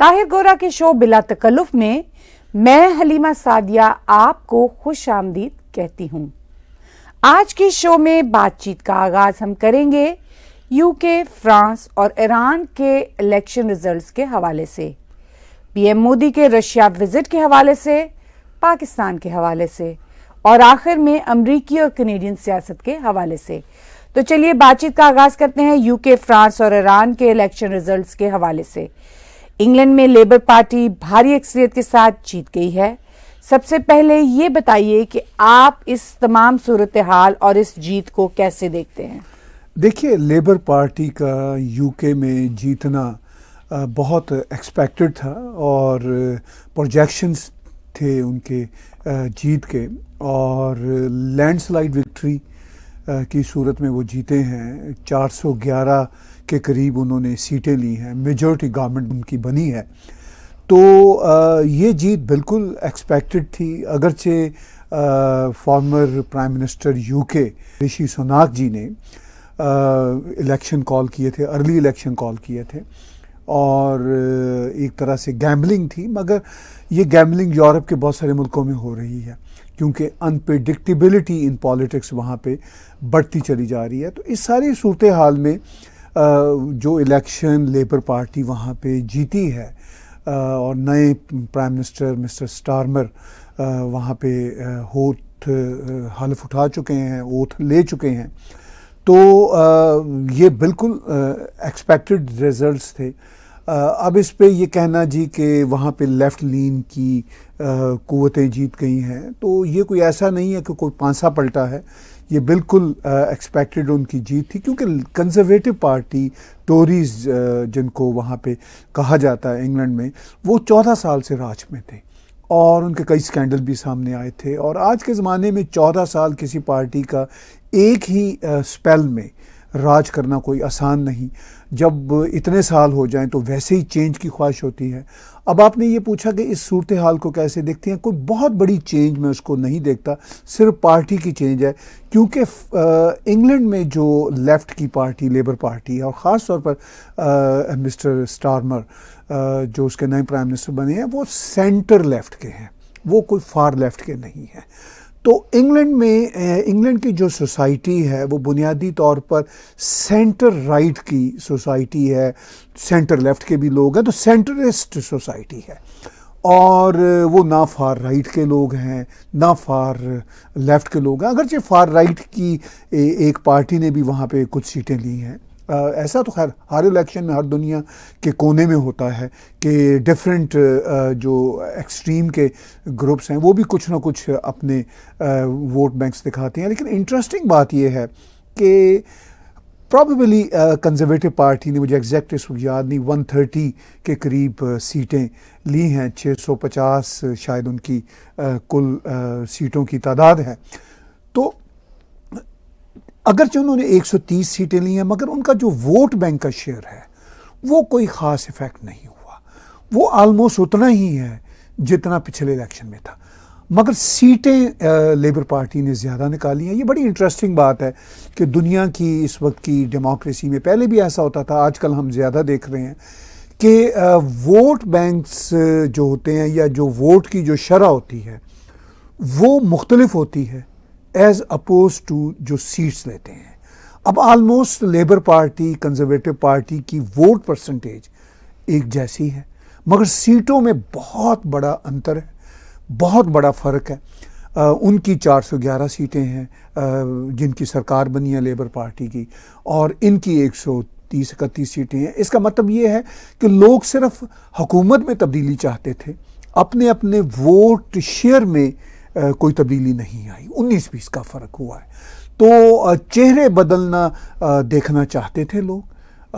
ताहिर गोरा के शो बिला तकल्लुफ में मैं हलीमा सादिया आपको खुश आमदीद कहती हूँ आज के शो में बातचीत का आगाज हम करेंगे यूके फ्रांस और ईरान के इलेक्शन रिजल्ट्स के हवाले से पीएम मोदी के रशिया विजिट के हवाले से पाकिस्तान के हवाले से और आखिर में अमरीकी और कनेडियन सियासत के हवाले से तो चलिए बातचीत का आगाज करते हैं यूके फ्रांस और ईरान के इलेक्शन रिजल्ट्स के हवाले से इंग्लैंड में लेबर पार्टी भारी अक्सरियत के साथ जीत गई है सबसे पहले ये बताइए कि आप इस तमाम सूरत हाल और इस जीत को कैसे देखते हैं देखिए लेबर पार्टी का यूके में जीतना बहुत एक्सपेक्टेड था और प्रोजेक्शंस थे उनके जीत के और लैंडस्लाइड विक्ट्री की सूरत में वो जीते हैं 411 के करीब उन्होंने सीटें ली हैं मेजॉरिटी गवर्नमेंट उनकी बनी है तो ये जीत बिल्कुल एक्सपेक्टेड थी अगरचे former prime minister UK Rishi Sunak ji ने इलेक्शन कॉल किए थे अर्ली इलेक्शन कॉल किए थे और एक तरह से गैम्बलिंग थी मगर ये गैम्बलिंग यूरोप के बहुत सारे मुल्कों में हो रही है क्योंकि अनप्रडिक्टिबिलिटी इन पॉलिटिक्स वहाँ पे बढ़ती चली जा रही है तो इस सारी सूरत हाल में जो इलेक्शन लेबर पार्टी वहाँ पे जीती है और नए प्राइम मिनिस्टर मिस्टर स्टारमर वहाँ पे होठ हलफ उठा चुके हैं ओथ ले चुके हैं तो ये बिल्कुल एक्सपेक्टेड रिजल्ट्स थे अब इस पे ये कहना जी कि वहाँ पे लेफ़्ट लीन की कुतें जीत गई हैं तो ये कोई ऐसा नहीं है कि कोई पांसा पलटा है ये बिल्कुल एक्सपेक्टेड उनकी जीत थी क्योंकि कंजर्वेटिव पार्टी टोरीज जिनको वहाँ पे कहा जाता है इंग्लैंड में वो चौदह साल से राज में थे और उनके कई स्कैंडल भी सामने आए थे और आज के ज़माने में चौदह साल किसी पार्टी का एक ही स्पेल में राज करना कोई आसान नहीं जब इतने साल हो जाएं तो वैसे ही चेंज की ख्वाहिश होती है अब आपने ये पूछा कि इस सूरत हाल को कैसे देखती हैं कोई बहुत बड़ी चेंज मैं उसको नहीं देखता सिर्फ पार्टी की चेंज है क्योंकि इंग्लैंड में जो लेफ़्ट की पार्टी लेबर पार्टी है और ख़ास तौर पर आ, मिस्टर स्टारमर आ, जो उसके नए प्राइम मिनिस्टर बने हैं वो सेंटर लेफ़्ट के हैं वो कोई फार लेफ़्ट के नहीं हैं तो इंग्लैंड में इंग्लैंड की जो सोसाइटी है वो बुनियादी तौर पर सेंटर राइट की सोसाइटी है सेंटर लेफ्ट के भी लोग हैं तो सेंटरिस्ट सोसाइटी है और वो ना फार राइट के लोग हैं ना फार लेफ्ट के लोग हैं अगरचे फार राइट की ए, एक पार्टी ने भी वहाँ पे कुछ सीटें ली हैं ऐसा तो खैर हर इलेक्शन में हर दुनिया के कोने में होता है कि डिफरेंट जो एक्सट्रीम के ग्रुप्स हैं वो भी कुछ ना कुछ अपने वोट बैंक्स दिखाते हैं लेकिन इंटरेस्टिंग बात यह है कि प्रॉबली कंजर्वेटिव पार्टी ने मुझे एग्जैक्ट इस वक्त याद नहीं वन थर्टी के करीब सीटें ली हैं छः सौ पचास शायद उनकी कुल सीटों की तादाद है तो अगरचे उन्होंने 130 सीटें ली हैं मगर उनका जो वोट बैंक का शेयर है वो कोई ख़ास इफ़ेक्ट नहीं हुआ वो आलमोस्ट उतना ही है जितना पिछले इलेक्शन में था मगर सीटें लेबर पार्टी ने ज़्यादा निकाली हैं ये बड़ी इंटरेस्टिंग बात है कि दुनिया की इस वक्त की डेमोक्रेसी में पहले भी ऐसा होता था आजकल हम ज़्यादा देख रहे हैं कि वोट बैंक्स जो होते हैं या जो वोट की जो शरह होती है वो मुख्तलफ होती है एज अपोज टू जो सीट्स लेते हैं अब almost Labour Party Conservative Party की वोट परसेंटेज एक जैसी है मगर सीटों में बहुत बड़ा अंतर है बहुत बड़ा फ़र्क है आ, उनकी 411 सीटें हैं आ, जिनकी सरकार बनी है लेबर पार्टी की और इनकी 130 इकतीस सीटें हैं इसका मतलब ये है कि लोग सिर्फ हुकूमत में तब्दीली चाहते थे अपने अपने वोट शेयर में कोई तब्दीली नहीं आई उन्नीस बीस का फ़र्क हुआ है तो चेहरे बदलना देखना चाहते थे लोग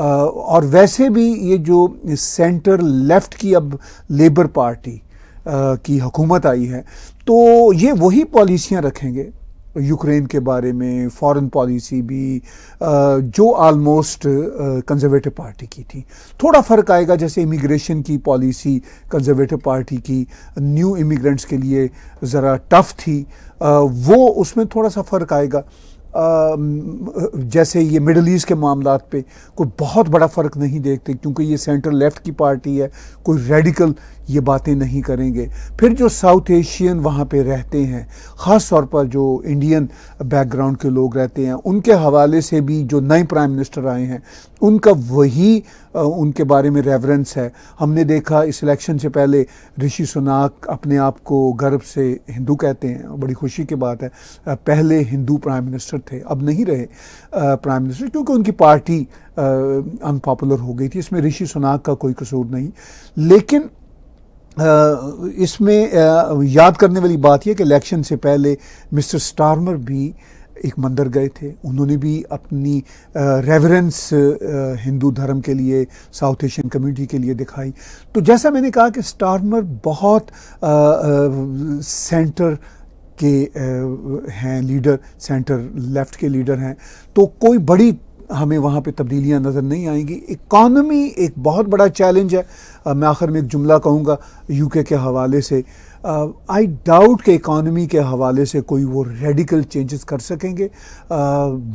और वैसे भी ये जो सेंटर लेफ्ट की अब लेबर पार्टी की हुकूमत आई है तो ये वही पॉलिसियाँ रखेंगे यूक्रेन के बारे में फॉरेन पॉलिसी भी जो आलमोस्ट कंजर्वेटिव पार्टी की थी थोड़ा फ़र्क आएगा जैसे इमिग्रेशन की पॉलिसी कंजर्वेटिव पार्टी की न्यू इमिग्रेंट्स के लिए ज़रा टफ़ थी वो उसमें थोड़ा सा फ़र्क आएगा जैसे ये मिडल ईस्ट के मामला पे कोई बहुत बड़ा फ़र्क नहीं देखते क्योंकि ये सेंटर लेफ्ट की पार्टी है कोई रेडिकल ये बातें नहीं करेंगे फिर जो साउथ एशियन वहाँ पे रहते हैं ख़ास तौर पर जो इंडियन बैकग्राउंड के लोग रहते हैं उनके हवाले से भी जो नए प्राइम मिनिस्टर आए हैं उनका वही उनके बारे में रेवरेंस है हमने देखा इस इलेक्शन से पहले ऋषि सुनाक अपने आप को गर्व से हिंदू कहते हैं बड़ी खुशी की बात है पहले हिंदू प्राइम मिनिस्टर थे अब नहीं रहे प्राइम मिनिस्टर क्योंकि उनकी पार्टी अनपॉपुलर हो गई थी इसमें ऋषि सुनाक का कोई कसूर नहीं लेकिन इसमें याद करने वाली बात यह कि इलेक्शन से पहले मिस्टर स्टार्मर भी एक मंदिर गए थे उन्होंने भी अपनी रेवरेंस हिंदू धर्म के लिए साउथ एशियन कम्युनिटी के लिए दिखाई तो जैसा मैंने कहा कि स्टारमर बहुत आ, आ, सेंटर के हैं लीडर सेंटर लेफ्ट के लीडर हैं तो कोई बड़ी हमें वहाँ पे तब्दीलियाँ नज़र नहीं आएंगी इकॉनमी एक बहुत बड़ा चैलेंज है मैं आखिर में एक जुमला कहूँगा यूके के हवाले से आई डाउट के इकॉनमी के हवाले से कोई वो रेडिकल चेंजेस कर सकेंगे uh,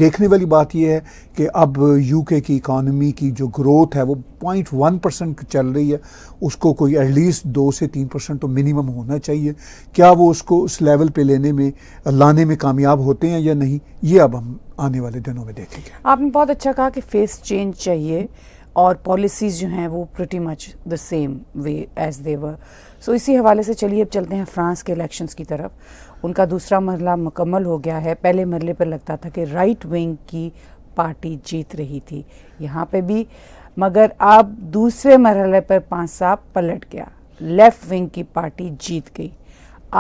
देखने वाली बात यह है कि अब यूके की इकॉनमी की जो ग्रोथ है वो पॉइंट वन परसेंट चल रही है उसको कोई एटलीस्ट दो से तीन परसेंट तो मिनिमम होना चाहिए क्या वो उसको उस लेवल पे लेने में लाने में कामयाब होते हैं या नहीं ये अब हम आने वाले दिनों में देखेंगे आपने बहुत अच्छा कहा कि फेस चेंज चाहिए और पॉलिसीज़ जो हैं वो pretty much the same way as they were so इसी हवाले से चलिए अब चलते हैं फ्रांस के इलेक्शंस की तरफ उनका दूसरा मरला मुकम्मल हो गया है पहले मरले पर लगता था कि राइट विंग की पार्टी जीत रही थी यहाँ पे भी मगर अब दूसरे मरहले पर पाँच साहब पलट गया लेफ़्ट विंग की पार्टी जीत गई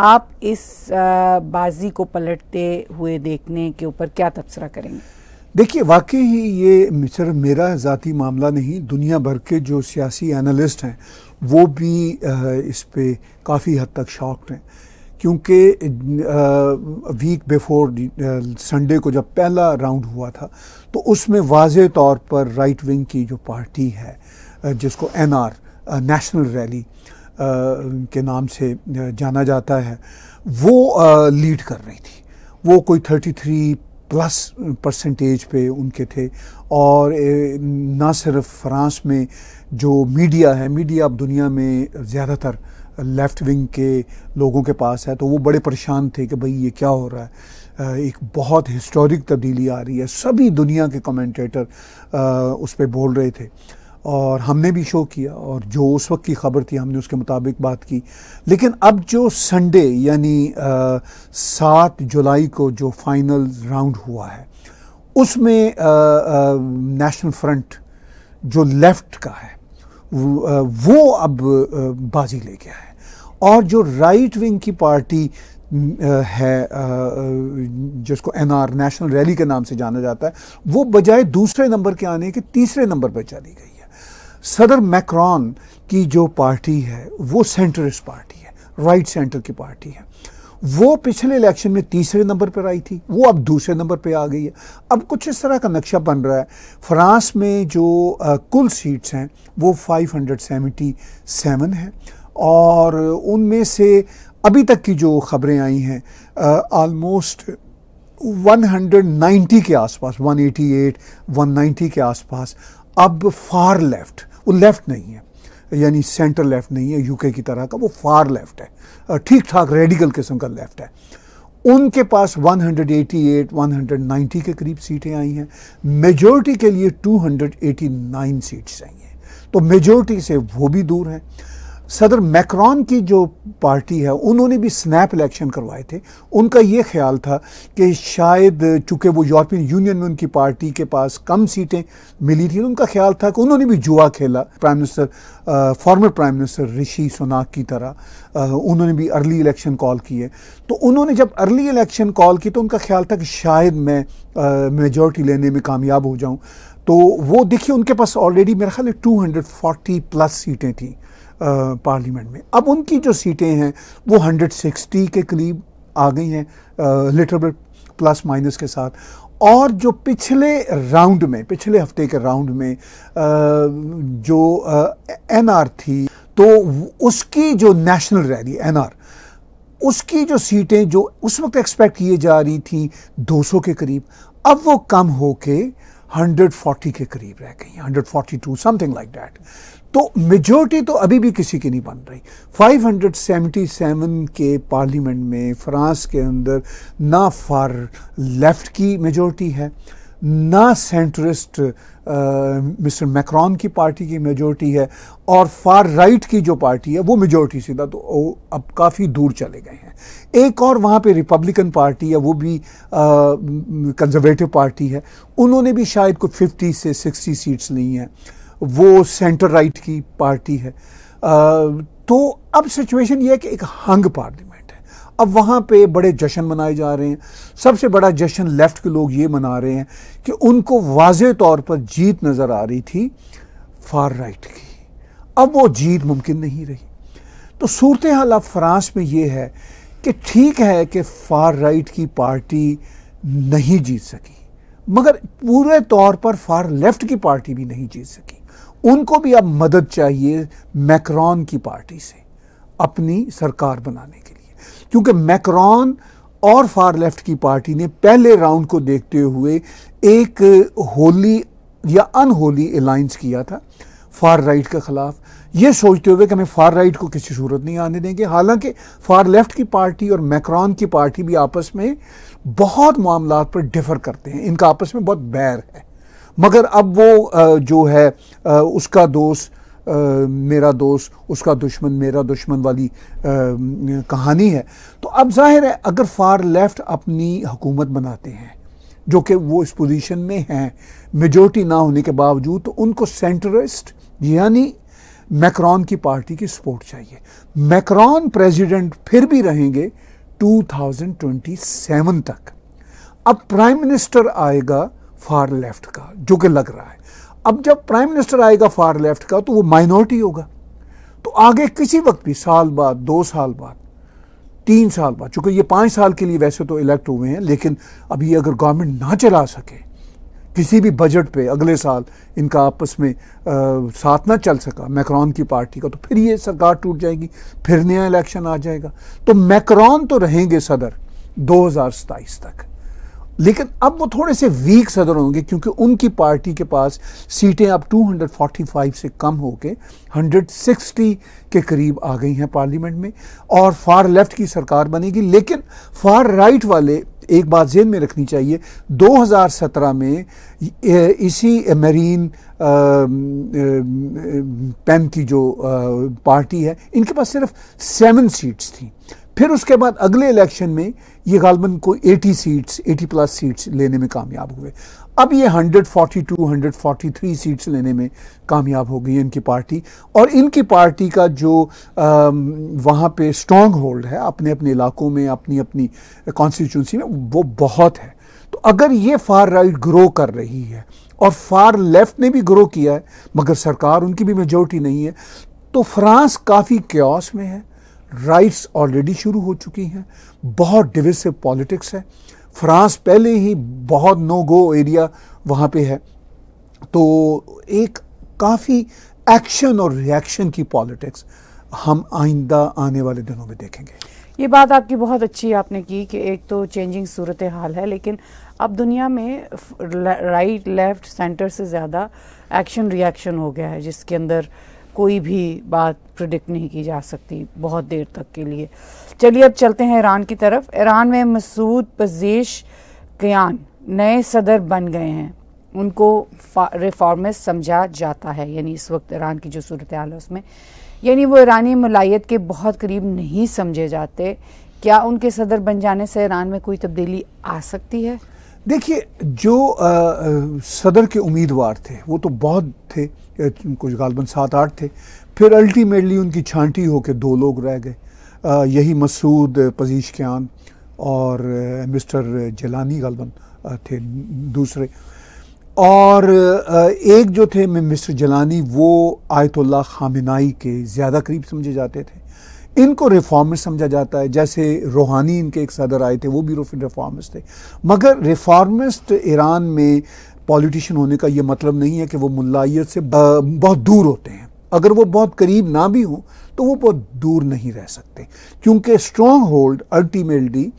आप इस बाजी को पलटते हुए देखने के ऊपर क्या तबसरा करेंगे देखिए वाकई ही ये सिर्फ मेरा ज़ाती मामला नहीं दुनिया भर के जो सियासी एनालिस्ट हैं वो भी इस पर काफ़ी हद तक शॉक्ड हैं क्योंकि वीक बिफोर संडे को जब पहला राउंड हुआ था तो उसमें वाज तौर पर राइट विंग की जो पार्टी है जिसको एनआर नेशनल रैली के नाम से जाना जाता है वो लीड कर रही थी वो कोई 33 प्लस परसेंटेज पे उनके थे और ना सिर्फ फ्रांस में जो मीडिया है मीडिया अब दुनिया में ज़्यादातर लेफ़्ट विंग के लोगों के पास है तो वो बड़े परेशान थे कि भाई ये क्या हो रहा है एक बहुत हिस्टोरिक तब्दीली आ रही है सभी दुनिया के कमेंटेटर उस पर बोल रहे थे और हमने भी शो किया और जो उस वक्त की ख़बर थी हमने उसके मुताबिक बात की लेकिन अब जो संडे यानी सात जुलाई को जो फाइनल राउंड हुआ है उसमें नेशनल फ्रंट जो लेफ़्ट का है वो, अब बाजी ले गया है और जो राइट विंग की पार्टी है जिसको एन आर नेशनल रैली के नाम से जाना जाता है वो बजाय दूसरे नंबर के आने के तीसरे नंबर पर चली गई सदर मैक्रॉन की जो पार्टी है वो सेंटरिस्ट पार्टी है राइट सेंटर की पार्टी है वो पिछले इलेक्शन में तीसरे नंबर पर आई थी वो अब दूसरे नंबर पर आ गई है अब कुछ इस तरह का नक्शा बन रहा है फ्रांस में जो आ, कुल सीट्स हैं वो फाइव हंड्रेड सेवेंटी सेवन हैं और उनमें से अभी तक की जो खबरें आई हैं आलमोस्ट 190 के आसपास 188, 190 के आसपास अब फार लेफ्ट वो लेफ़्ट नहीं है यानी सेंटर लेफ़्ट नहीं है यूके की तरह का वो फार लेफ़्ट है ठीक ठाक रेडिकल किस्म का लेफ़्ट है उनके पास 188, 190 के करीब सीटें आई हैं मेजोरिटी के लिए 289 सीट्स आई हैं तो मेजोरिटी से वो भी दूर हैं सदर मैक्रॉन की जो पार्टी है उन्होंने भी स्नैप इलेक्शन करवाए थे उनका ये ख्याल था कि शायद चूंकि वो यूरोपियन यूनियन में उनकी पार्टी के पास कम सीटें मिली थी तो उनका ख्याल था कि उन्होंने भी जुआ खेला prime minister former prime minister Rishi Sunak की तरह आ, उन्होंने भी अर्ली इलेक्शन कॉल किए तो उन्होंने जब अर्ली इलेक्शन कॉल की तो उनका ख्याल था कि शायद मैं मेजॉरिटी लेने में कामयाब हो जाऊँ तो वो देखिए उनके पास ऑलरेडी मेरा ख्याल टू 240 प्लस सीटें थी पार्लियामेंट में अब उनकी जो सीटें हैं वो 160 के करीब आ गई हैं लिटल प्लस माइनस के साथ और जो पिछले राउंड में पिछले हफ्ते के राउंड में आ, जो एनआर थी तो उसकी जो नेशनल रैली एनआर उसकी जो सीटें जो उस वक्त एक्सपेक्ट किए जा रही थी 200 के करीब अब वो कम होके 140 के करीब रह गई 142 समथिंग लाइक डैट तो मेजोरिटी तो अभी भी किसी की नहीं बन रही 577 के पार्लियामेंट में फ्रांस के अंदर ना फार लेफ्ट की मेजोरिटी है ना सेंट्रिस्ट मिस्टर मैक्रॉन की पार्टी की मेजोरिटी है और फार राइट की जो पार्टी है वो मेजोरिटी सीधा तो अब काफ़ी दूर चले गए हैं एक और वहाँ पे रिपब्लिकन पार्टी है वो भी कंजर्वेटिव uh, पार्टी है उन्होंने भी शायद कुछ 50 से 60 सीट्स ली हैं वो सेंटर राइट की पार्टी है तो अब सिचुएशन ये है कि एक हंग पार्लियामेंट है अब वहाँ पे बड़े जश्न मनाए जा रहे हैं सबसे बड़ा जश्न लेफ्ट के लोग ये मना रहे हैं कि उनको वाज तौर पर जीत नज़र आ रही थी फार राइट की अब वो जीत मुमकिन नहीं रही तो सूरत हाल अब फ्रांस में ये है कि ठीक है कि फार राइट की पार्टी नहीं जीत सकी मगर पूरे तौर पर फार लेफ्ट की पार्टी भी नहीं जीत सकी उनको भी अब मदद चाहिए मैक्रॉन की पार्टी से अपनी सरकार बनाने के लिए क्योंकि मैक्रॉन और फार लेफ्ट की पार्टी ने पहले राउंड को देखते हुए एक होली या अनहोली अलाइंस किया था फार राइट के ख़िलाफ़ ये सोचते हुए कि हमें फार राइट को किसी सूरत नहीं आने देंगे हालांकि फार लेफ्ट की पार्टी और मैक्रॉन की पार्टी भी आपस में बहुत मामला पर डिफ़र करते हैं इनका आपस में बहुत बैर है मगर अब वो जो है उसका दोस्त मेरा दोस्त उसका दुश्मन मेरा दुश्मन वाली कहानी है तो अब जाहिर है अगर फार लेफ्ट अपनी हुकूमत बनाते हैं जो कि वो इस पोजीशन में हैं मेजोरिटी ना होने के बावजूद तो उनको सेंटरिस्ट यानी मैक्रॉन की पार्टी की सपोर्ट चाहिए मैक्रॉन प्रेसिडेंट फिर भी रहेंगे 2027 तक अब प्राइम मिनिस्टर आएगा फार लेफ्ट का जो कि लग रहा है अब जब प्राइम मिनिस्टर आएगा फार लेफ्ट का तो वो माइनॉरिटी होगा तो आगे किसी वक्त भी साल बाद दो साल बाद तीन साल बाद चूंकि ये पाँच साल के लिए वैसे तो इलेक्ट हुए हैं लेकिन अभी अगर गवर्नमेंट ना चला सके किसी भी बजट पे अगले साल इनका आपस में आ, साथ ना चल सका मैक्रॉन की पार्टी का तो फिर ये सरकार टूट जाएगी फिर नया इलेक्शन आ जाएगा तो मैक्रॉन तो रहेंगे सदर दो तक लेकिन अब वो थोड़े से वीक सदर होंगे क्योंकि उनकी पार्टी के पास सीटें अब 245 से कम हो के 160 के करीब आ गई हैं पार्लियामेंट में और फार लेफ्ट की सरकार बनेगी लेकिन फार राइट वाले एक बात जेन में रखनी चाहिए 2017 में इसी मरीन पैम की जो पार्टी है इनके पास सिर्फ सेवन सीट्स थी फिर उसके बाद अगले इलेक्शन में ये गालबन को 80 सीट्स 80 प्लस सीट्स लेने में कामयाब हुए अब ये 142, 143 सीट्स लेने में कामयाब हो गई इनकी पार्टी और इनकी पार्टी का जो वहाँ पे स्ट्रॉन्ग होल्ड है अपने अपने इलाकों में अपनी अपनी कॉन्स्टिट्यूंसी में वो बहुत है तो अगर ये फार राइट ग्रो कर रही है और फार लेफ्ट ने भी ग्रो किया है मगर सरकार उनकी भी मेजोरिटी नहीं है तो फ्रांस काफ़ी क्योस में है राइट्स ऑलरेडी शुरू हो चुकी हैं बहुत डिविसिव पॉलिटिक्स है फ्रांस पहले ही बहुत नो गो एरिया वहाँ पे है तो एक काफ़ी एक्शन और रिएक्शन की पॉलिटिक्स हम आइंदा आने वाले दिनों में देखेंगे ये बात आपकी बहुत अच्छी आपने की कि एक तो चेंजिंग सूरत हाल है लेकिन अब दुनिया में राइट लेफ्ट सेंटर से ज़्यादा एक्शन रिएक्शन हो गया है जिसके अंदर कोई भी बात प्रडिक्ट नहीं की जा सकती बहुत देर तक के लिए चलिए अब चलते हैं ईरान की तरफ ईरान में मसूद पजेश कयान नए सदर बन गए हैं उनको रिफॉर्मिस्ट समझा जाता है यानी इस वक्त ईरान की जो सूरत हाल है उसमें यानी वो ईरानी मलायत के बहुत करीब नहीं समझे जाते क्या उनके सदर बन जाने से ईरान में कोई तब्दीली आ सकती है देखिए जो आ, सदर के उम्मीदवार थे वो तो बहुत थे कुछ गालबन सात आठ थे फिर अल्टीमेटली उनकी छांटी होकर दो लोग रह गए यही मसूद पजीश क्यान और मिस्टर जलानी गालबन थे दूसरे और एक जो थे मिस्टर जलानी वो आयतुल्ला खामिनाई के ज़्यादा करीब समझे जाते थे इनको रिफॉर्मिस्ट समझा जाता है जैसे रूहानी इनके एक सदर आए थे वो भी रिफॉर्मिस्ट थे मगर रिफॉर्मिस्ट ईरान में पॉलिटिशियन होने का ये मतलब नहीं है कि वो मुलायत से बहुत दूर होते हैं अगर वो बहुत करीब ना भी हों तो वो बहुत दूर नहीं रह सकते क्योंकि स्ट्रॉन्ग होल्ड अल्टीमेटली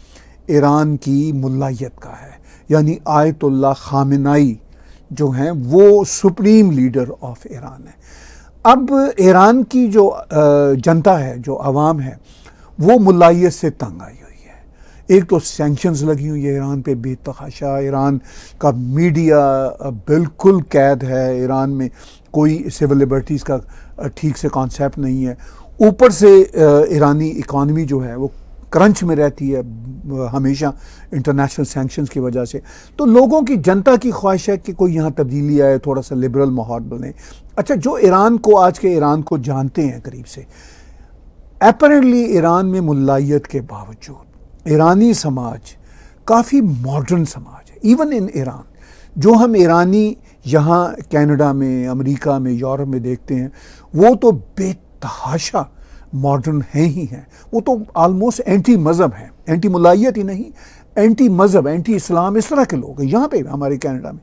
ईरान की मुलायत का है यानी आयतुल्ला खामिनाई जो हैं वो सुप्रीम लीडर ऑफ ईरान है अब ईरान की जो जनता है जो आवाम है वो मुलायत से तंग आई हुई है एक तो सेंक्शंस लगी हुई है ईरान पे बेतहाशा ईरान का मीडिया बिल्कुल कैद है ईरान में कोई सिविल लिबर्टीज़ का ठीक से कॉन्सेप्ट नहीं है ऊपर से ईरानी इकॉनमी जो है वो क्रंच में रहती है हमेशा इंटरनेशनल सेंक्शन की वजह से तो लोगों की जनता की ख्वाहिश है कि कोई यहाँ तब्दीली आए थोड़ा सा लिबरल माहौल बने अच्छा जो ईरान को आज के ईरान को जानते हैं करीब से अपरेंटली ईरान में मुलायत के बावजूद ईरानी समाज काफ़ी मॉडर्न समाज है इवन इन ईरान जो हम ईरानी यहाँ कैनेडा में अमेरिका में यूरोप में देखते हैं वो तो बेतहाशा मॉडर्न हैं ही हैं वो तो आलमोस्ट एंटी मज़हब हैं एंटी मुलायत ही नहीं एंटी मज़हब एंटी इस्लाम इस तरह के लोग हैं यहाँ पे हमारे कैनेडा में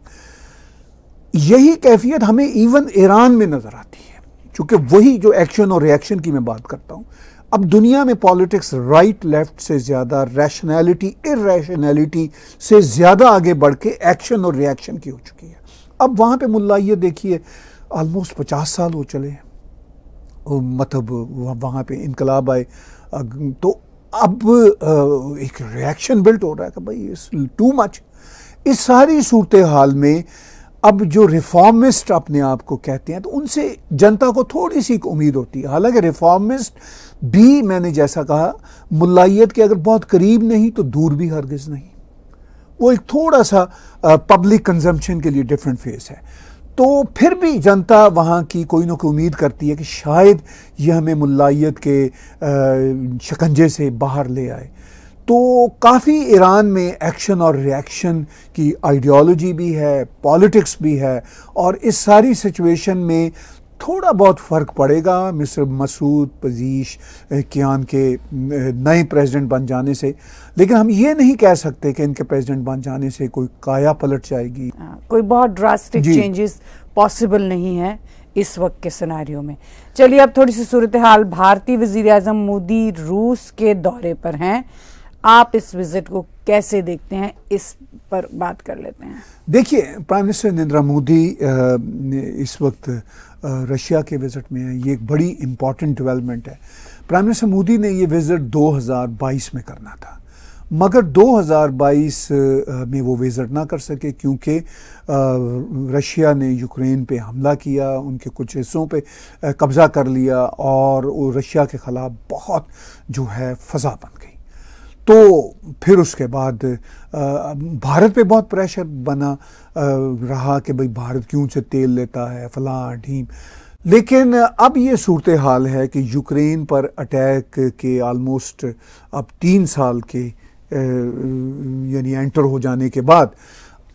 यही कैफियत हमें इवन ईरान में नज़र आती है चूँकि वही जो एक्शन और रिएक्शन की मैं बात करता हूँ अब दुनिया में पॉलिटिक्स राइट लेफ्ट से ज़्यादा रैशनैलिटी रैशनैलिटी से ज़्यादा आगे बढ़ के एक्शन और रिएक्शन की हो चुकी है अब वहाँ पे मुल्ला देखिए आलमोस्ट पचास साल हो चले हैं मतलब वहाँ पे इनकलाब आए तो अब एक रिएक्शन बिल्ट हो रहा है कि भाई टू मच इस सारी सूरत हाल में अब जो रिफॉर्मिस्ट अपने आप को कहते हैं तो उनसे जनता को थोड़ी सी उम्मीद होती है हालांकि रिफॉर्मिस्ट भी मैंने जैसा कहा मुलायत के अगर बहुत करीब नहीं तो दूर भी हरगिज़ नहीं वो एक थोड़ा सा पब्लिक कंजम्पशन के लिए डिफरेंट फेस है तो फिर भी जनता वहाँ की कोई ना कोई उम्मीद करती है कि शायद ये हमें मुलायत के शकंजे से बाहर ले आए तो काफ़ी ईरान में एक्शन और रिएक्शन की आइडियोलॉजी भी है पॉलिटिक्स भी है और इस सारी सिचुएशन में थोड़ा बहुत फ़र्क पड़ेगा मिस्टर मसूद पजीश कियान के नए प्रेसिडेंट बन जाने से लेकिन हम ये नहीं कह सकते कि इनके प्रेसिडेंट बन जाने से कोई काया पलट जाएगी आ, कोई बहुत ड्रास्टिक चेंजेस पॉसिबल नहीं है इस वक्त के सिनारियों में चलिए अब थोड़ी सी सूरत हाल भारतीय वजीर अजम मोदी रूस के दौरे पर हैं आप इस विज़िट को कैसे देखते हैं इस पर बात कर लेते हैं देखिए प्राइम मिनिस्टर नरेंद्र मोदी इस वक्त रशिया के विजिट में है ये एक बड़ी इम्पॉर्टेंट डेवलपमेंट है प्राइम मिनिस्टर मोदी ने ये विजिट 2022 में करना था मगर 2022 में वो विजिट ना कर सके क्योंकि रशिया ने यूक्रेन पे हमला किया उनके कुछ हिस्सों पे कब्ज़ा कर लिया और रशिया के ख़िलाफ़ बहुत जो है फजा बन गई तो फिर उसके बाद भारत पे बहुत प्रेशर बना रहा कि भाई भारत क्यों से तेल लेता है फला ढीम लेकिन अब ये सूरत हाल है कि यूक्रेन पर अटैक के आलमोस्ट अब तीन साल के यानी एंटर हो जाने के बाद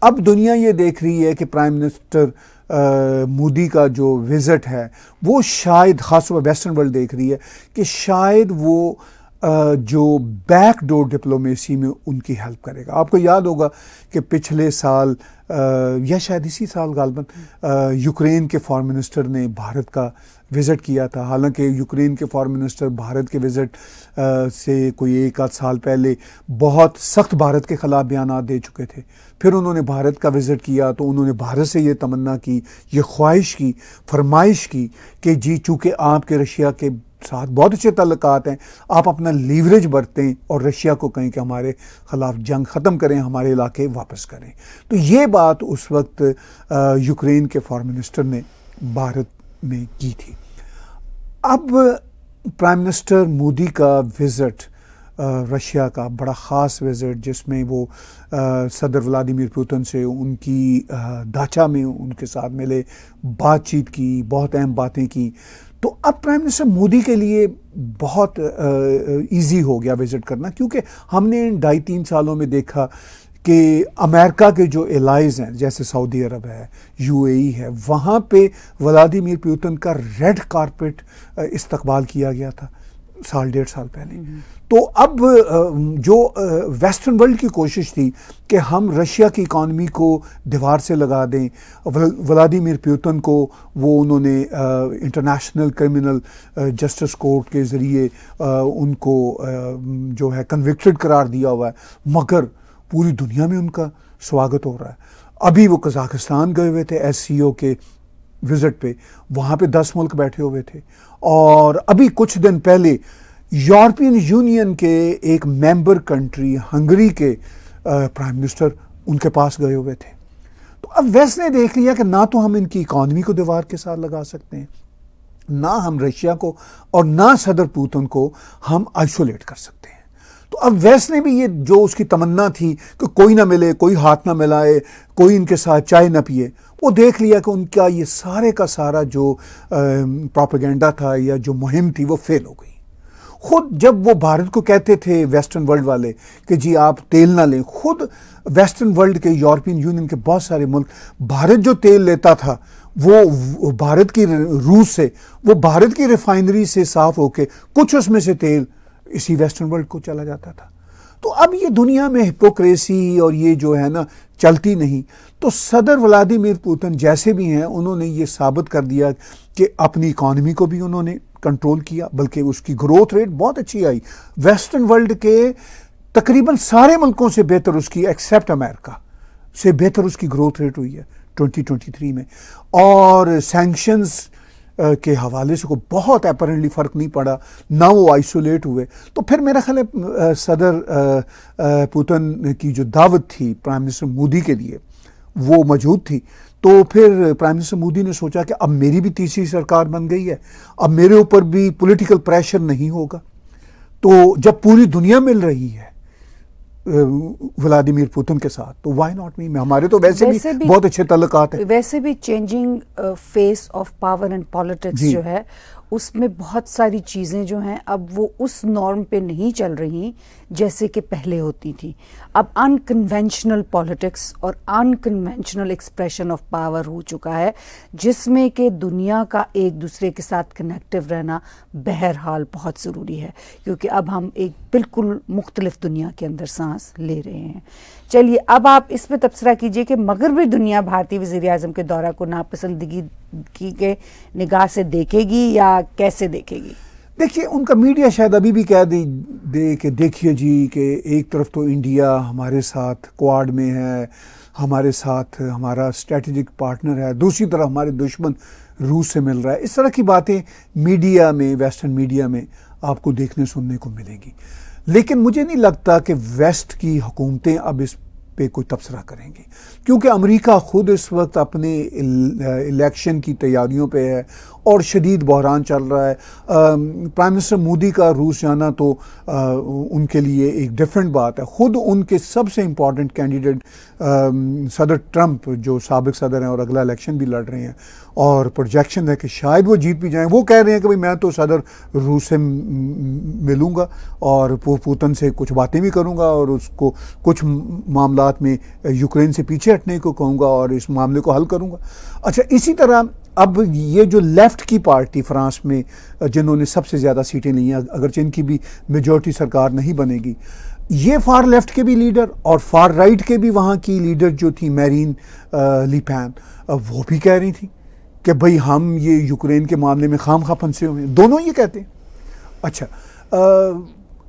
अब दुनिया ये देख रही है कि प्राइम मिनिस्टर मोदी का जो विज़िट है वो शायद ख़ासतौर पर वेस्टर्न वर्ल्ड देख रही है कि शायद वो जो बैक डोर डिप्लोमेसी में उनकी हेल्प करेगा आपको याद होगा कि पिछले साल या शायद इसी साल गालबन यूक्रेन के फॉरेन मिनिस्टर ने भारत का विज़िट किया था हालांकि यूक्रेन के फॉरेन मिनिस्टर भारत के विज़िट से कोई एक आध साल पहले बहुत सख्त भारत के ख़िलाफ़ बयान दे चुके थे फिर उन्होंने भारत का विज़िट किया तो उन्होंने भारत से ये तमन्ना की ये ख्वाहिश की फरमाइश की कि जी चूँकि आपके रशिया के साथ बहुत अच्छे तल्लक हैं आप अपना लीवरेज बरतें और रशिया को कहें कि हमारे ख़िलाफ़ जंग ख़त्म करें हमारे इलाके वापस करें तो ये बात उस वक्त यूक्रेन के फॉरन मिनिस्टर ने भारत में की थी अब प्राइम मिनिस्टर मोदी का विज़िट रशिया का बड़ा ख़ास विज़िट जिसमें वो आ, सदर व्लादिमिर पुतिन से उनकी आ, दाचा में उनके साथ मिले बातचीत की बहुत अहम बातें की तो अब प्राइम मिनिस्टर मोदी के लिए बहुत इजी हो गया विजिट करना क्योंकि हमने इन ढाई तीन सालों में देखा कि अमेरिका के जो एलाइज हैं जैसे सऊदी अरब है यूएई e है वहाँ पे व्लादिमीर पुतिन का रेड कारपेट इस्तकबाल किया गया था साल डेढ़ साल पहले हम्म। तो अब जो वेस्टर्न वर्ल्ड की कोशिश थी कि हम रशिया की इकॉनमी को दीवार से लगा दें व्लादिमिर प्यूतन को वो उन्होंने इंटरनेशनल क्रिमिनल जस्टिस कोर्ट के ज़रिए उनको जो है कन्विक्टेड करार दिया हुआ है मगर पूरी दुनिया में उनका स्वागत हो रहा है अभी वो कज़ाकिस्तान गए हुए थे एस के विज़िट पे वहाँ पे दस मुल्क बैठे हुए थे और अभी कुछ दिन पहले यूरोपियन यूनियन के एक मेंबर कंट्री हंगरी के प्राइम मिनिस्टर उनके पास गए हुए थे तो अब वेस्ट ने देख लिया कि ना तो हम इनकी इकॉनमी को दीवार के साथ लगा सकते हैं ना हम रशिया को और ना सदर पुतिन को हम आइसोलेट कर सकते हैं तो अब वेस्ट ने भी ये जो उसकी तमन्ना थी कि कोई ना मिले कोई हाथ ना मिलाए कोई इनके साथ चाय ना पिए वो देख लिया कि उनका ये सारे का सारा जो प्रोपेगेंडा था या जो मुहिम थी वो फेल हो गई खुद जब वो भारत को कहते थे वेस्टर्न वर्ल्ड वाले कि जी आप तेल ना लें खुद वेस्टर्न वर्ल्ड के यूरोपियन यूनियन के बहुत सारे मुल्क भारत जो तेल लेता था वो भारत की रूस से वो भारत की रिफाइनरी से साफ होके कुछ उसमें से तेल इसी वेस्टर्न वर्ल्ड को चला जाता था तो अब ये दुनिया में हिपोक्रेसी और ये जो है ना चलती नहीं तो सदर व्लादिमिर पुतिन जैसे भी हैं उन्होंने ये साबित कर दिया कि अपनी इकॉनमी को भी उन्होंने कंट्रोल किया बल्कि उसकी ग्रोथ रेट बहुत अच्छी आई वेस्टर्न वर्ल्ड के तकरीबन सारे मुल्कों से बेहतर उसकी एक्सेप्ट अमेरिका से बेहतर उसकी ग्रोथ रेट हुई है 2023 में और सेंक्शंस के हवाले से को बहुत अपरेंटली फ़र्क नहीं पड़ा ना वो आइसोलेट हुए तो फिर मेरा ख्याल है सदर पुतन की जो दावत थी प्राइम मिनिस्टर मोदी के लिए वो मौजूद थी तो फिर प्राइम मिनिस्टर मोदी ने सोचा कि अब मेरी भी तीसरी सरकार बन गई है अब मेरे ऊपर भी पॉलिटिकल प्रेशर नहीं होगा तो जब पूरी दुनिया मिल रही है व्लादिमीर पुतिन के साथ तो वाई नॉट मी हमारे तो वैसे, वैसे भी, भी बहुत अच्छे तलकात हैं वैसे भी changing face of power and politics जो है उसमें बहुत सारी चीज़ें जो हैं अब वो उस नॉर्म पे नहीं चल रही जैसे कि पहले होती थी अब अनकन्वेंशनल पॉलिटिक्स और अनकन्वेंशनल एक्सप्रेशन ऑफ पावर हो चुका है जिसमें कि दुनिया का एक दूसरे के साथ कनेक्टिव रहना बहरहाल बहुत ज़रूरी है क्योंकि अब हम एक बिल्कुल मुख्तलिफ दुनिया के अंदर सांस ले रहे हैं चलिए अब आप इस पर तबसरा कीजिए कि मगर भी दुनिया भारतीय वजीर अजम के दौरा को नापसंदगी की के निगाह से देखेगी या कैसे देखेगी देखिए उनका मीडिया शायद अभी भी कह दी दे कि देखिए जी कि एक तरफ तो इंडिया हमारे साथ क्वाड में है हमारे साथ हमारा स्ट्रेटजिक पार्टनर है दूसरी तरफ हमारे दुश्मन रूस से मिल रहा है इस तरह की बातें मीडिया में वेस्टर्न मीडिया में आपको देखने सुनने को मिलेंगी लेकिन मुझे नहीं लगता कि वेस्ट की हुकूमतें अब इस पे कोई तबसरा करेंगी क्योंकि अमेरिका ख़ुद इस वक्त अपने इलेक्शन की तैयारियों पे है और शदीद बहरान चल रहा है प्राइम मिनिस्टर मोदी का रूस जाना तो आ, उनके लिए एक डिफरेंट बात है ख़ुद उनके सबसे इम्पॉर्टेंट कैंडिडेट सदर ट्रंप जो सबक सदर हैं और अगला इलेक्शन भी लड़ रहे हैं और प्रोजेक्शन है कि शायद वो जीत भी जाएं वो कह रहे हैं कि भाई मैं तो सदर रूस से मिलूँगा और पुतन से कुछ बातें भी करूँगा और उसको कुछ मामला में यूक्रेन से पीछे हटने को कहूँगा और इस मामले को हल करूँगा अच्छा इसी तरह अब ये जो लेफ़्ट की पार्टी फ्रांस में जिन्होंने सबसे ज़्यादा सीटें ली हैं अगर जिनकी भी मेजोरिटी सरकार नहीं बनेगी ये फार लेफ्ट के भी लीडर और फार राइट के भी वहाँ की लीडर जो थी मैरीन लिपैन वो भी कह रही थी कि भाई हम ये यूक्रेन के मामले में खाम खा फंसे हुए हैं दोनों ये कहते हैं अच्छा आ,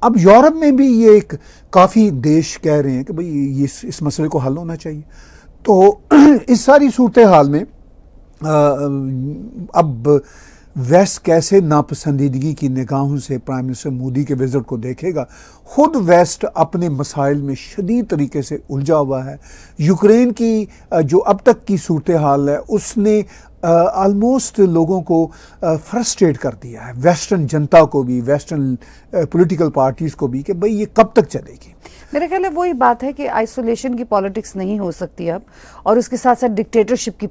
अब यूरोप में भी ये एक काफ़ी देश कह रहे हैं कि भाई ये इस, इस मसले को हल होना चाहिए तो इस सारी सूरत हाल में अब वेस्ट कैसे नापसंदीदगी की निगाहों से प्राइम मिनिस्टर मोदी के विजिट को देखेगा खुद वेस्ट अपने मसाइल में शदीद तरीके से उलझा हुआ है यूक्रेन की जो अब तक की सूरत हाल है उसने आलमोस्ट लोगों को फ्रस्ट्रेट कर दिया है वेस्टर्न जनता को भी वेस्टर्न पॉलिटिकल पार्टीज़ को भी कि भाई ये कब तक चलेगी मेरे ख्याल है वही बात है कि आइसोलेशन की पॉलिटिक्स नहीं हो सकती अब और उसके साथ साथ डिक्टेटरशिप की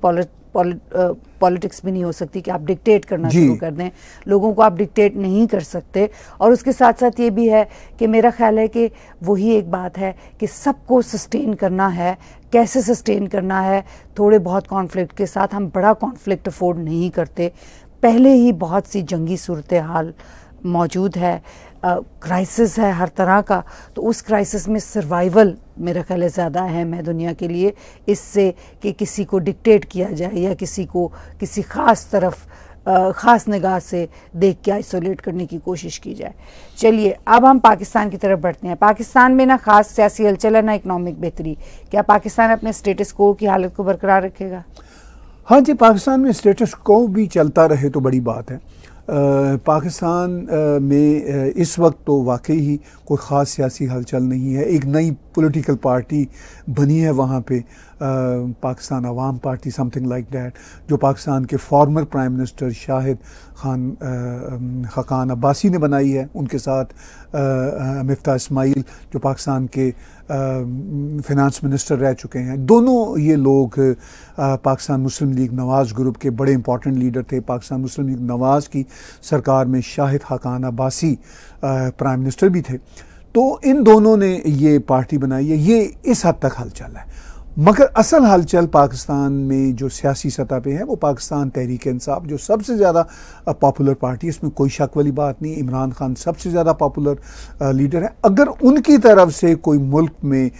पॉलिटिक्स भी नहीं हो सकती कि आप डिक्टेट करना शुरू कर दें लोगों को आप डिक्टेट नहीं कर सकते और उसके साथ साथ ये भी है कि मेरा ख्याल है कि वही एक बात है कि सबको सस्टेन करना है कैसे सस्टेन करना है थोड़े बहुत कॉन्फ्लिक्ट के साथ हम बड़ा कॉन्फ्लिक्ट अफोर्ड नहीं करते पहले ही बहुत सी जंगी सूरत हाल मौजूद है क्राइसिस है हर तरह का तो उस क्राइसिस में सर्वाइवल मेरा ख्याल है ज़्यादा अहम है दुनिया के लिए इससे कि किसी को डिक्टेट किया जाए या किसी को किसी ख़ास तरफ ख़ास निगाह से देख के आइसोलेट करने की कोशिश की जाए चलिए अब हम पाकिस्तान की तरफ बढ़ते हैं पाकिस्तान में ना ख़ास सियासी हलचल है ना इकनॉमिक बेहतरी क्या पाकिस्तान अपने स्टेटस को की हालत को बरकरार रखेगा हाँ जी पाकिस्तान में स्टेटस को भी चलता रहे तो बड़ी बात है पाकिस्तान में इस वक्त तो वाकई ही कोई ख़ास सियासी हलचल नहीं है एक नई पोलिटिकल पार्टी बनी है वहाँ पर पाकिस्तान अवाम पार्टी समथिंग लाइक डैट जो पाकिस्तान के former prime minister Shahid Khan Khaqan Abbasi ने बनाई है उनके साथ मफ्ता इस्माइल जो पाकिस्तान के फिनांस मिनिस्टर रह चुके हैं दोनों ये लोग पाकिस्तान मुस्लिम लीग नवाज़ ग्रुप के बड़े इंपॉर्टेंट लीडर थे पाकिस्तान मुस्लिम लीग नवाज़ की सरकार में शाहिद खकान अब्बासी प्राइम मिनिस्टर भी थे तो इन दोनों ने ये पार्टी बनाई है ये इस हद तक हलचल है मगर असल हलचल पाकिस्तान में जो सियासी सतह पे है वो पाकिस्तान तहरीक इंसाफ जो सबसे ज़्यादा पॉपुलर पार्टी है इसमें कोई शक वाली बात नहीं इमरान खान सबसे ज़्यादा पॉपुलर लीडर है अगर उनकी तरफ से कोई मुल्क में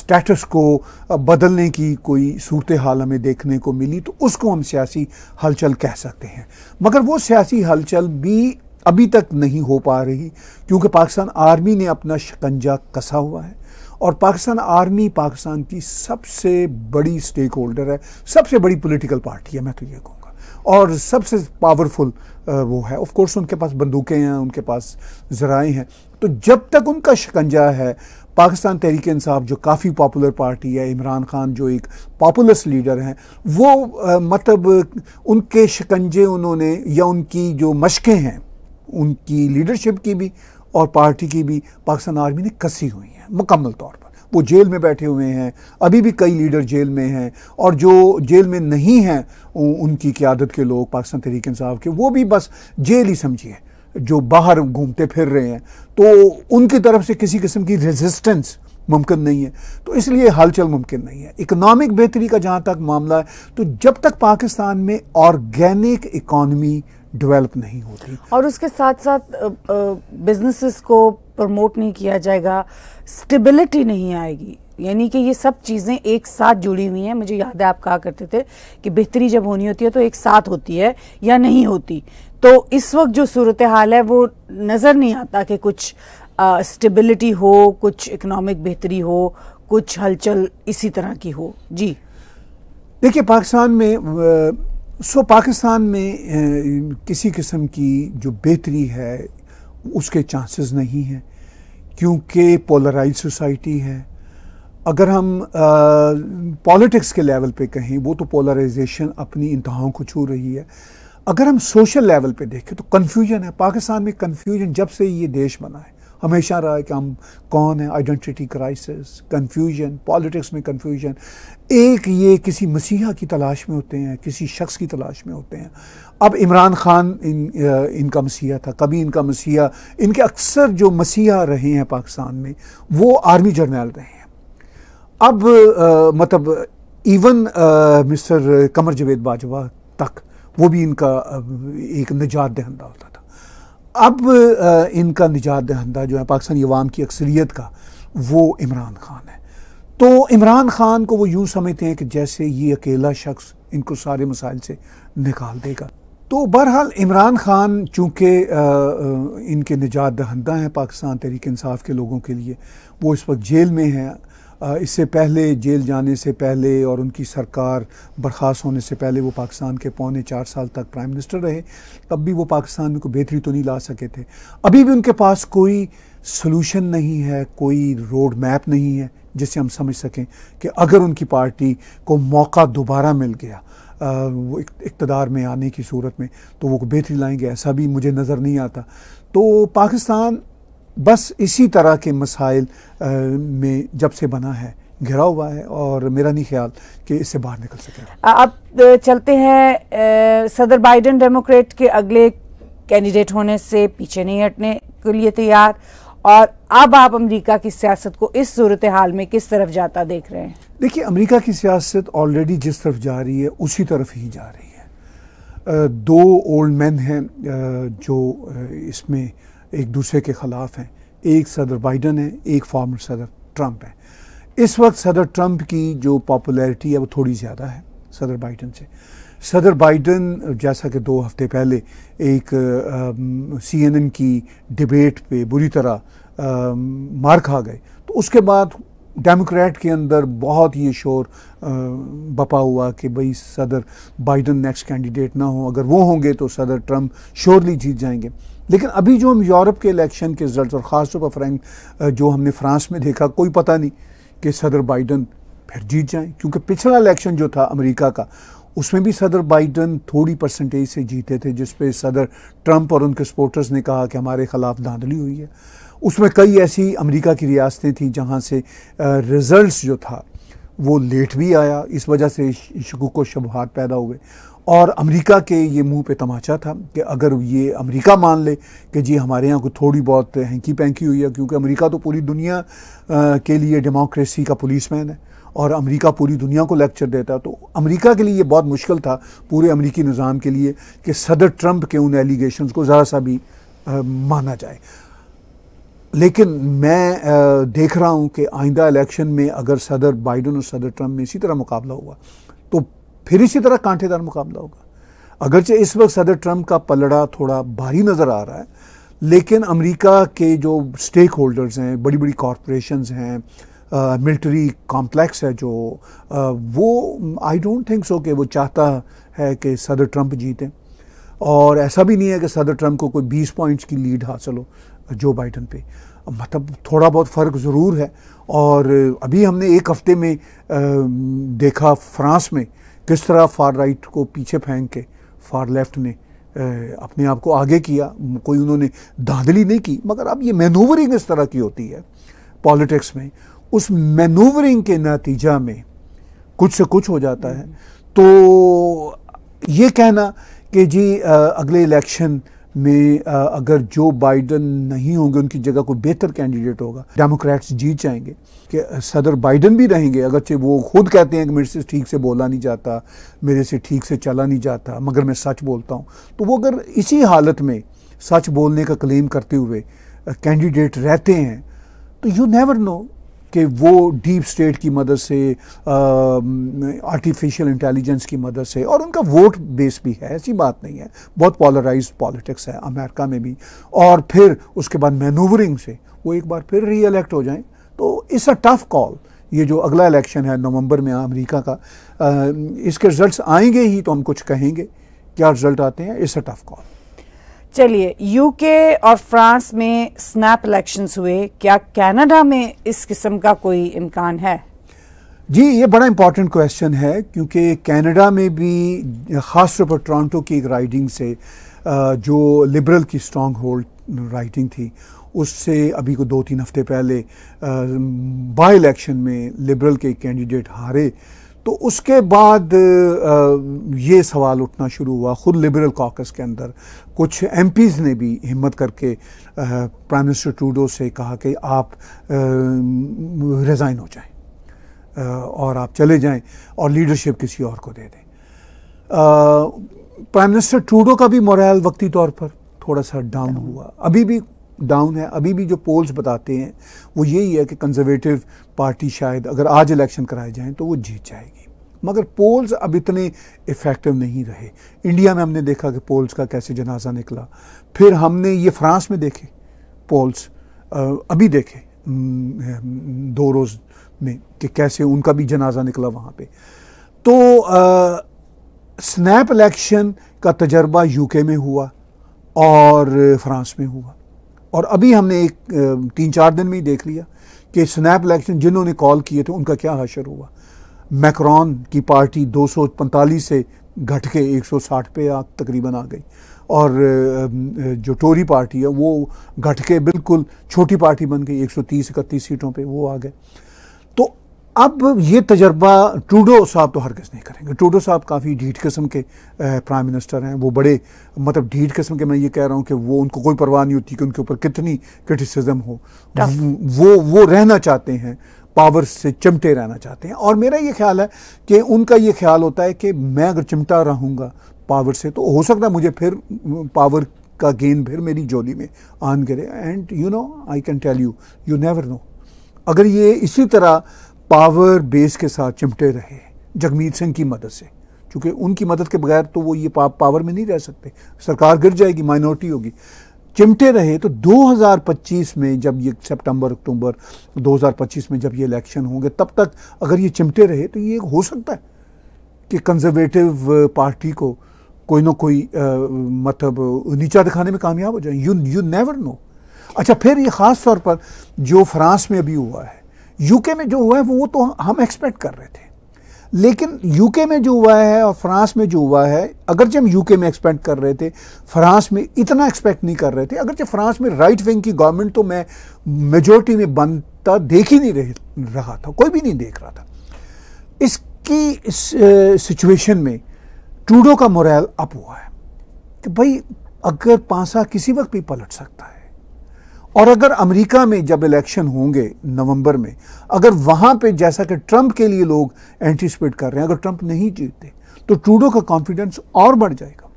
स्टेटस को बदलने की कोई सूरत हाल हमें देखने को मिली तो उसको हम सियासी हलचल कह सकते हैं मगर वो सियासी हलचल भी अभी तक नहीं हो पा रही क्योंकि पाकिस्तान आर्मी ने अपना शिकंजा कसा हुआ है और पाकिस्तान आर्मी पाकिस्तान की सबसे बड़ी स्टेक होल्डर है सबसे बड़ी पॉलिटिकल पार्टी है मैं तो ये कहूँगा और सबसे पावरफुल वो है ऑफ कोर्स उनके पास बंदूकें हैं उनके पास ज़राए हैं तो जब तक उनका शिकंजा है पाकिस्तान तहरीक इंसाफ जो काफ़ी पॉपुलर पार्टी है इमरान खान जो एक पॉपुलस लीडर हैं वो मतलब उनके शिकंजे उन्होंने या उनकी जो मशकें हैं उनकी लीडरशिप की भी और पार्टी की भी पाकिस्तान आर्मी ने कसी हुई है मुकम्मल तौर पर वो जेल में बैठे हुए हैं अभी भी कई लीडर जेल में हैं और जो जेल में नहीं हैं उनकी क्यादत के लोग पाकिस्तान तहरीक इंसाफ के वो भी बस जेल ही समझिए जो बाहर घूमते फिर रहे हैं तो उनकी तरफ से किसी किस्म की रेजिस्टेंस मुमकिन नहीं है तो इसलिए हलचल मुमकिन नहीं है इकनॉमिक बेहतरी का जहाँ तक मामला है तो जब तक पाकिस्तान में ऑर्गेनिक इकॉनमी डेवलप नहीं होती और उसके साथ साथ बिजनेसेस को प्रमोट नहीं किया जाएगा स्टेबिलिटी नहीं आएगी यानी कि ये सब चीज़ें एक साथ जुड़ी हुई हैं मुझे याद है आप कहा करते थे कि बेहतरी जब होनी होती है तो एक साथ होती है या नहीं होती तो इस वक्त जो सूरत हाल है वो नज़र नहीं आता कि कुछ स्टेबिलिटी हो कुछ इकनॉमिक बेहतरी हो कुछ हलचल इसी तरह की हो जी देखिए पाकिस्तान में सो पाकिस्तान में किसी किस्म की जो बेहतरी है उसके चांसेस नहीं हैं क्योंकि पोलराइज सोसाइटी है अगर हम पॉलिटिक्स के लेवल पे कहें वो तो पोलराइजेशन अपनी इंतहाओं को छू रही है अगर हम सोशल लेवल पे देखें तो कन्फ्यूजन है पाकिस्तान में कन्फ्यूजन जब से ये देश बना है हमेशा रहा है कि हम कौन है आइडेंटिटी क्राइसिस कन्फ्यूजन पॉलिटिक्स में कन्फ्यूजन एक ये किसी मसीहा की तलाश में होते हैं किसी शख्स की तलाश में होते हैं अब इमरान खान इन इनका मसीहा था कभी इनका मसीहा इनके अक्सर जो मसीहा रहे हैं पाकिस्तान में वो आर्मी जर्नल रहे हैं अब आ, मतलब इवन मिस्टर कमर जवेद बाजवा तक वो भी इनका एक निजात दहंदा होता अब इनका निजात दहंदा जो है पाकिस्तानी अवाम की अक्सरियत का वो इमरान खान है तो इमरान खान को वो यूँ समझते हैं कि जैसे ये अकेला शख्स इनको सारे मसाइल से निकाल देगा तो बहरहाल इमरान खान चूँकि इनके निजात दहंदा हैं पाकिस्तान तहरीक इंसाफ के लोगों के लिए वो इस वक्त जेल में हैं इससे पहले जेल जाने से पहले और उनकी सरकार बर्खास्त होने से पहले वो पाकिस्तान के पौने चार साल तक प्राइम मिनिस्टर रहे तब भी वो पाकिस्तान में को बेहतरी तो नहीं ला सके थे अभी भी उनके पास कोई सोल्यूशन नहीं है कोई रोड मैप नहीं है जिससे हम समझ सकें कि अगर उनकी पार्टी को मौका दोबारा मिल गया वो इकतदार में आने की सूरत में तो वो बेहतरी लाएंगे ऐसा भी मुझे नज़र नहीं आता तो पाकिस्तान बस इसी तरह के मसाइल में जब से बना है घिरा हुआ है और मेरा नहीं ख्याल कि इससे बाहर निकल सके अब चलते हैं सदर बाइडन डेमोक्रेट के अगले कैंडिडेट होने से पीछे नहीं हटने के लिए तैयार और अब आप अमेरिका की सियासत को इस सूरत हाल में किस तरफ जाता देख रहे हैं देखिए अमेरिका की सियासत ऑलरेडी जिस तरफ जा रही है उसी तरफ ही जा रही है दो ओल्ड मैन हैं जो इसमें एक दूसरे के ख़िलाफ़ हैं एक सदर बाइडन है एक फॉर्मर सदर ट्रंप है इस वक्त सदर ट्रंप की जो पॉपुलैरिटी है वो थोड़ी ज़्यादा है सदर बाइडन से सदर बाइडन जैसा कि दो हफ्ते पहले एक सी एन एन की डिबेट पे बुरी तरह आ, मार खा गए तो उसके बाद डेमोक्रेट के अंदर बहुत ये शोर बपा हुआ कि भाई सदर बाइडन नेक्स्ट कैंडिडेट ना हो अगर वो होंगे तो सदर ट्रम्प श्योरली जीत जाएंगे लेकिन अभी जो हम यूरोप के इलेक्शन के रिजल्ट और ख़ासतौर पर फ्रेंक जो हमने फ्रांस में देखा कोई पता नहीं कि सदर बाइडन फिर जीत जाएं क्योंकि पिछला इलेक्शन जो था अमेरिका का उसमें भी सदर बाइडन थोड़ी परसेंटेज से जीते थे जिस पे सदर ट्रंप और उनके सपोर्टर्स ने कहा कि हमारे खिलाफ धांधली हुई है उसमें कई ऐसी अमेरिका की रियासतें थीं जहाँ से रिज़ल्ट जो था वो लेट भी आया इस वजह से शकूक व शबहत पैदा हुए और अमेरिका के ये मुंह पे तमाचा था कि अगर ये अमेरिका मान ले कि जी हमारे यहाँ को थोड़ी बहुत हैंकी पैंकी हुई है क्योंकि अमेरिका तो पूरी दुनिया के लिए डेमोक्रेसी का पुलिस मैन है और अमेरिका पूरी दुनिया को लेक्चर देता है तो अमेरिका के लिए ये बहुत मुश्किल था पूरे अमेरिकी निज़ाम के लिए कि सदर ट्रंप के उन एलिगेशन को ज़रा सा भी आ, माना जाए लेकिन मैं आ, देख रहा हूँ कि आइंदा इलेक्शन में अगर सदर बाइडन और सदर ट्रंप में इसी तरह मुकाबला हुआ फिर इसी तरह कांटेदार मुकाबला होगा अगरचे इस वक्त सदर ट्रंप का पलड़ा थोड़ा भारी नज़र आ रहा है लेकिन अमेरिका के जो स्टेक होल्डर्स हैं बड़ी बड़ी कॉरपोरेशंस हैं मिलिट्री कॉम्प्लेक्स है जो आ, वो आई डोंट थिंक सो कि वो चाहता है कि सदर ट्रंप जीतें और ऐसा भी नहीं है कि सदर ट्रंप को कोई 20 पॉइंट्स की लीड हासिल हो जो बाइडन पे मतलब थोड़ा बहुत फ़र्क ज़रूर है और अभी हमने एक हफ़्ते में आ, देखा फ्रांस में किस तरह फार राइट को पीछे फेंक के फार लेफ्ट ने अपने आप को आगे किया कोई उन्होंने धांधली नहीं की मगर अब ये मैनूवरिंग इस तरह की होती है पॉलिटिक्स में उस मैनूवरिंग के नतीजा में कुछ से कुछ हो जाता है तो ये कहना कि जी अगले इलेक्शन में अगर जो बाइडन नहीं होंगे उनकी जगह कोई बेहतर कैंडिडेट होगा डेमोक्रेट्स जीत जाएंगे कि सदर बाइडन भी रहेंगे अगरचे वो खुद कहते हैं कि मेरे से ठीक से बोला नहीं जाता मेरे से ठीक से चला नहीं जाता मगर मैं सच बोलता हूँ तो वो अगर इसी हालत में सच बोलने का क्लेम करते हुए कैंडिडेट रहते हैं तो यू नेवर नो कि वो डीप स्टेट की मदद से आर्टिफिशियल इंटेलिजेंस की मदद से और उनका वोट बेस भी है ऐसी बात नहीं है बहुत पॉलराइज पॉलिटिक्स है अमेरिका में भी और फिर उसके बाद मैनूवरिंग से वो एक बार फिर री एलेक्ट हो जाएं तो इस अ टफ कॉल ये जो अगला इलेक्शन है नवंबर में अमेरिका का आ, इसके रिजल्ट्स आएंगे ही तो हम कुछ कहेंगे क्या रिजल्ट आते हैं इस अ टफ कॉल चलिए यूके और फ्रांस में स्नैप इलेक्शंस हुए क्या कनाडा में इस किस्म का कोई इम्कान है जी ये बड़ा इम्पॉर्टेंट क्वेश्चन है क्योंकि कनाडा में भी ख़ास तौर पर टोरंटो की एक राइडिंग से जो लिबरल की स्ट्रॉन्ग होल्ड राइटिंग थी उससे अभी को दो तीन हफ्ते पहले बाई इलेक्शन में लिबरल के कैंडिडेट हारे तो उसके बाद ये सवाल उठना शुरू हुआ ख़ुद लिबरल कॉकस के अंदर कुछ एम ने भी हिम्मत करके प्राइम मिनिस्टर ट्रूडो से कहा कि आप रिज़ाइन हो जाएं और आप चले जाएं और लीडरशिप किसी और को दे दें प्राइम मिनिस्टर ट्रूडो का भी मोरल वक्ती तौर पर थोड़ा सा डाउन हुआ अभी भी डाउन है अभी भी जो पोल्स बताते हैं वो यही है कि कंजर्वेटिव पार्टी शायद अगर आज इलेक्शन कराए जाएं तो वो जीत जाएगी मगर पोल्स अब इतने इफ़ेक्टिव नहीं रहे इंडिया में हमने देखा कि पोल्स का कैसे जनाजा निकला फिर हमने ये फ्रांस में देखे पोल्स अभी देखे दो रोज़ में कि कैसे उनका भी जनाजा निकला वहाँ पे तो आ, स्नैप इलेक्शन का तजर्बा यूके में हुआ और फ्रांस में हुआ और अभी हमने एक तीन चार दिन में ही देख लिया कि स्नैप इलेक्शन जिन्होंने कॉल किए थे उनका क्या हशर हुआ मैक्रॉन की पार्टी 245 से घट के 160 पे आ तकरीबन आ गई और जो टोरी पार्टी है वो घट के बिल्कुल छोटी पार्टी बन गई 130 इकतीस सीटों पे वो आ गए तो अब ये तजर्बा टूडो साहब तो हरगज़ नहीं करेंगे टूडो साहब काफ़ी ढीठ किस्म के प्राइम मिनिस्टर हैं वो बड़े मतलब ढीठ किस्म के मैं ये कह रहा हूँ कि वो उनको कोई परवाह नहीं होती कि उनके ऊपर कितनी क्रिटिसिज्म हो वो वो रहना चाहते हैं पावर से चिमटे रहना चाहते हैं और मेरा ये ख्याल है कि उनका ये ख्याल होता है कि मैं अगर चिमटा रहूँगा पावर से तो हो सकता है मुझे फिर पावर का गेंद फिर मेरी जोली में आन करे and you know I can tell you you never know अगर ये इसी तरह पावर बेस के साथ चिमटे रहे जगमीत सिंह की मदद से क्योंकि उनकी मदद के बगैर तो वो ये पा, पावर में नहीं रह सकते सरकार गिर जाएगी माइनॉरिटी होगी चिमटे रहे तो 2025 में जब ये सितंबर अक्टूबर 2025 में जब ये इलेक्शन होंगे तब तक अगर ये चिमटे रहे तो ये हो सकता है कि कंजर्वेटिव पार्टी को कोई ना कोई आ, मतलब नीचा दिखाने में कामयाब हो जाए यू यू नेवर नो अच्छा फिर ये ख़ास तौर पर जो फ्रांस में अभी हुआ है यूके में जो हुआ है वो तो हम एक्सपेक्ट कर रहे थे लेकिन यूके में जो हुआ है और फ्रांस में जो हुआ है जब हम यूके में एक्सपेक्ट कर रहे थे फ्रांस में इतना एक्सपेक्ट नहीं कर रहे थे अगर जब फ्रांस में राइट विंग की गवर्नमेंट तो मैं मेजोरिटी में बनता देख ही नहीं रहा था कोई भी नहीं देख रहा था इसकी सिचुएशन इस, में टूडो का मोरल अप हुआ है कि भाई अगर पांसा किसी वक्त भी पलट सकता है और अगर अमेरिका में जब इलेक्शन होंगे नवंबर में अगर वहां पे जैसा कि ट्रंप के लिए लोग एंटिसिपेट कर रहे हैं अगर ट्रंप नहीं जीतते तो ट्रूडो का कॉन्फिडेंस और बढ़ जाएगा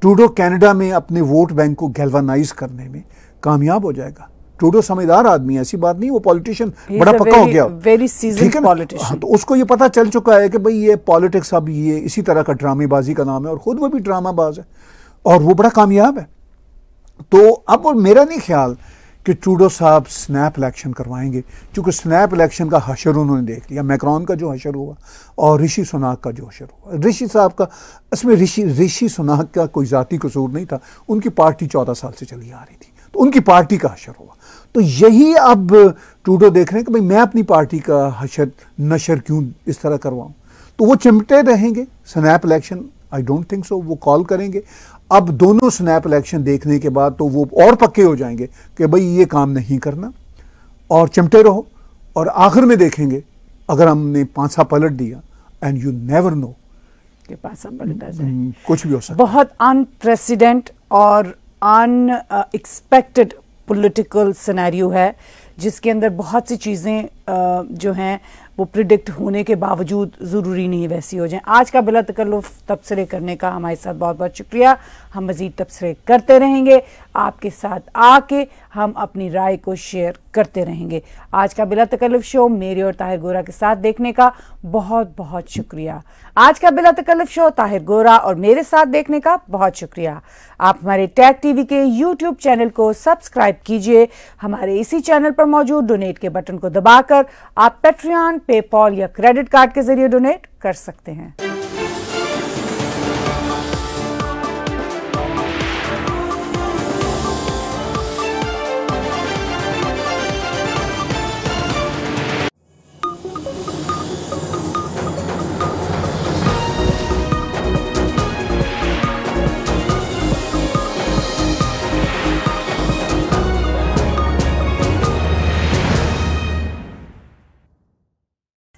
ट्रूडो कनाडा में अपने वोट बैंक को गैल्वानाइज करने में कामयाब हो जाएगा ट्रूडो समझदार आदमी ऐसी बात नहीं वो पॉलिटिशियन बड़ा पक्का हो गया ठीक है हाँ, तो उसको ये पता चल चुका है कि भाई ये पॉलिटिक्स अब ये इसी तरह का ड्रामेबाजी का नाम है और खुद वो भी ड्रामाबाज है और वो बड़ा कामयाब है तो अब और मेरा नहीं ख्याल कि चूडो साहब स्नैप इलेक्शन करवाएंगे क्योंकि स्नैप इलेक्शन का हशर उन्होंने देख लिया मैक्रॉन का जो हशर हुआ और ऋषि सुनाक का जो हशर हुआ ऋषि साहब का इसमें ऋषि ऋषि सुनाक का कोई ज़ाती कसूर नहीं था उनकी पार्टी चौदह साल से चली आ रही थी तो उनकी पार्टी का हशर हुआ तो यही अब टूडो देख रहे हैं कि भाई मैं अपनी पार्टी का हशर नशर क्यों इस तरह करवाऊँ तो वो चिमटे रहेंगे snap election I don't think so वो कॉल करेंगे अब दोनों स्नैप इलेक्शन देखने के बाद तो वो और पक्के हो जाएंगे कि भाई ये काम नहीं करना और चिमटे रहो और आखिर में देखेंगे अगर हमने पांसा पलट दिया एंड यू नेवर नो के पास पलटा जाए हम्म, कुछ भी हो सकता बहुत अनप्रेसिडेंट और अनएक्सपेक्टेड पॉलिटिकल सिनेरियो है जिसके अंदर बहुत सी चीज़ें जो हैं वो प्रिडिक्ट होने के बावजूद ज़रूरी नहीं वैसी हो जाएं आज का बिला तकल्लुफ़ तबसरे करने का हमारे साथ बहुत बहुत शुक्रिया हम मज़ीद तबसरे करते रहेंगे आपके साथ आके हम अपनी राय को शेयर करते रहेंगे आज का बिला तकल्लुफ़ शो मेरे और ताहिर गोरा के साथ देखने का बहुत बहुत शुक्रिया आज का बिला तकल्लुफ़ शो ताहिर गोरा और मेरे साथ देखने का बहुत शुक्रिया आप हमारे टैग टीवी के यूट्यूब चैनल को सब्सक्राइब कीजिए हमारे इसी चैनल पर मौजूद डोनेट के बटन को दबाकर आप पेट्रियान पेपॉल या क्रेडिट कार्ड के जरिए डोनेट कर सकते हैं